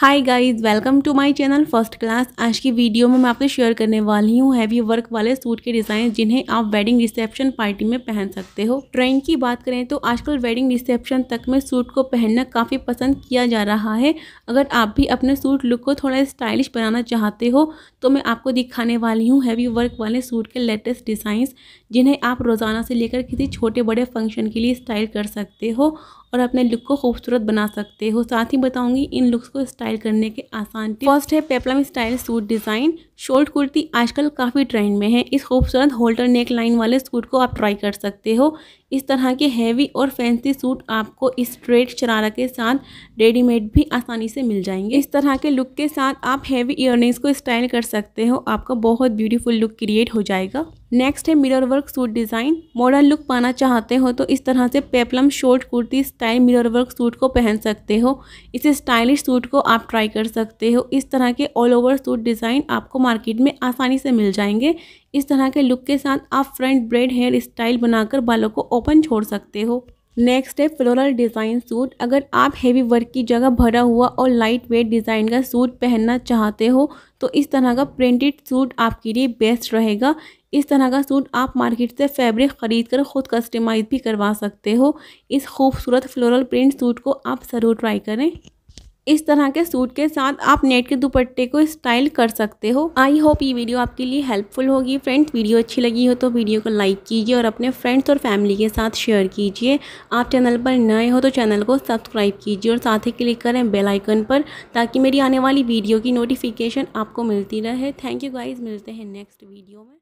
high guys welcome to my channel first class आज की video में मैं आपसे शेयर करने वाली हूँ हैवी वर्क वाले सूट के डिज़ाइन जिन्हें आप वेडिंग रिसेप्शन पार्टी में पहन सकते हो ट्रेंड की बात करें तो आजकल वेडिंग रिसेप्शन तक में सूट को पहनना काफ़ी पसंद किया जा रहा है अगर आप भी अपने सूट लुक को थोड़ा स्टाइलिश बनाना चाहते हो तो मैं आपको दिखाने वाली हूँ हैवी वर्क वाले सूट के लेटेस्ट डिज़ाइंस जिन्हें आप रोज़ाना से लेकर किसी छोटे बड़े फंक्शन के लिए स्टाइल कर सकते हो और अपने लुक को खूबसूरत बना सकते हो साथ ही बताऊँगी इन लुक्स को स्टाइल स्टाइल करने के आसान फर्स्ट है पेपलम स्टाइल सूट डिज़ाइन शोल्ड कुर्ती आजकल काफ़ी ट्रेंड में है इस खूबसूरत होल्डर नेक लाइन वाले सूट को आप ट्राई कर सकते हो इस तरह के हैवी और फैंसी सूट आपको स्ट्रेट शरारा के साथ रेडीमेड भी आसानी से मिल जाएंगे इस तरह के लुक के साथ आप हैवी ईयरिंग्स को स्टाइल कर सकते हो आपका बहुत ब्यूटीफुल लुक क्रिएट हो जाएगा नेक्स्ट है mirror work suit design modern look पाना चाहते हो तो इस तरह से peplum short kurti style mirror work suit को पहन सकते हो इस स्टाइलिश सूट को आप ट्राई कर सकते हो इस तरह के ऑल ओवर सूट डिज़ाइन आपको मार्केट में आसानी से मिल जाएंगे इस तरह के लुक के साथ आप फ्रंट ब्रेड हेयर स्टाइल बनाकर बालों को ओपन छोड़ सकते हो नेक्स्ट है फ्लोरल डिज़ाइन सूट अगर आप हेवी वर्क की जगह भरा हुआ और लाइट वेट डिज़ाइन का सूट पहनना चाहते हो तो इस तरह का प्रिंटेड सूट आपके लिए बेस्ट रहेगा इस तरह का सूट आप मार्केट से फैब्रिक ख़रीद कर ख़ुद कस्टमाइज़ भी करवा सकते हो इस खूबसूरत फ्लोरल प्रिंट सूट को आप ज़रूर ट्राई करें इस तरह के सूट के साथ आप नेट के दुपट्टे को स्टाइल कर सकते हो आई होप ये वीडियो आपके लिए हेल्पफुल होगी फ्रेंड्स वीडियो अच्छी लगी हो तो वीडियो को लाइक कीजिए और अपने फ्रेंड्स और फैमिली के साथ शेयर कीजिए आप चैनल पर नए हो तो चैनल को सब्सक्राइब कीजिए और साथ ही क्लिक करें बेल आइकन पर ताकि मेरी आने वाली वीडियो की नोटिफिकेशन आपको मिलती रहे थैंक यू गाइज मिलते हैं नेक्स्ट वीडियो में